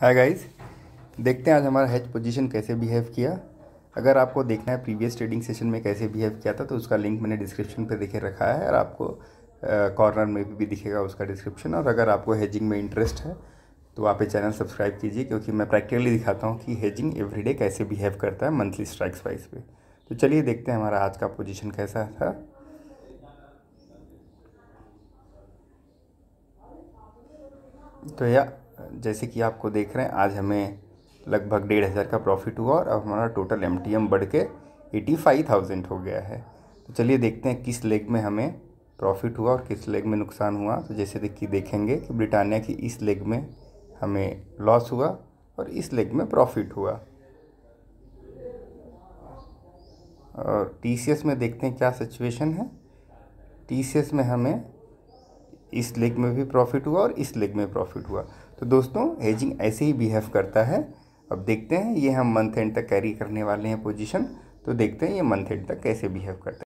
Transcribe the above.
hi guys देखते हैं आज हमारा हेज पोजीशन कैसे बिहेव किया अगर आपको देखना है प्रीवियस ट्रेडिंग सेशन में कैसे बिहेव किया था तो उसका लिंक मैंने डिस्क्रिप्शन पे देखे रखा है और आपको कॉर्नर में भी, भी दिखेगा उसका डिस्क्रिप्शन और अगर आपको हेजिंग में इंटरेस्ट है तो आप ये चैनल सब्सक्राइब कीजिए क्योंकि मैं प्रैक्टिकली दिखाता हूँ कि हेजिंग एवरीडे कैसे बिहेव करता है मंथली स्ट्राइक्स वाइज पे तो चलिए देखते हैं हमारा आज का पोजीशन कैसा था तो या जैसे कि आपको देख रहे हैं आज हमें लगभग डेढ़ हज़ार का प्रॉफिट हुआ और अब हमारा टोटल एम टी एम बढ़ के एटी फाइव थाउजेंड हो गया है तो चलिए देखते हैं किस लेग में हमें प्रॉफिट हुआ और किस लेग में नुकसान हुआ तो जैसे देखिए देखेंगे कि ब्रिटानिया की इस लेग में हमें लॉस हुआ और इस लेग में प्रॉफिट हुआ और टी में देखते हैं क्या सिचुएशन है टी में हमें इस लेग में भी प्रॉफिट हुआ और इस लेग में प्रॉफिट हुआ तो दोस्तों हेजिंग ऐसे ही बिहेव करता है अब देखते हैं ये हम मंथ एंड तक कैरी करने वाले हैं पोजीशन तो देखते हैं ये मंथ एंड तक कैसे बिहेव करता है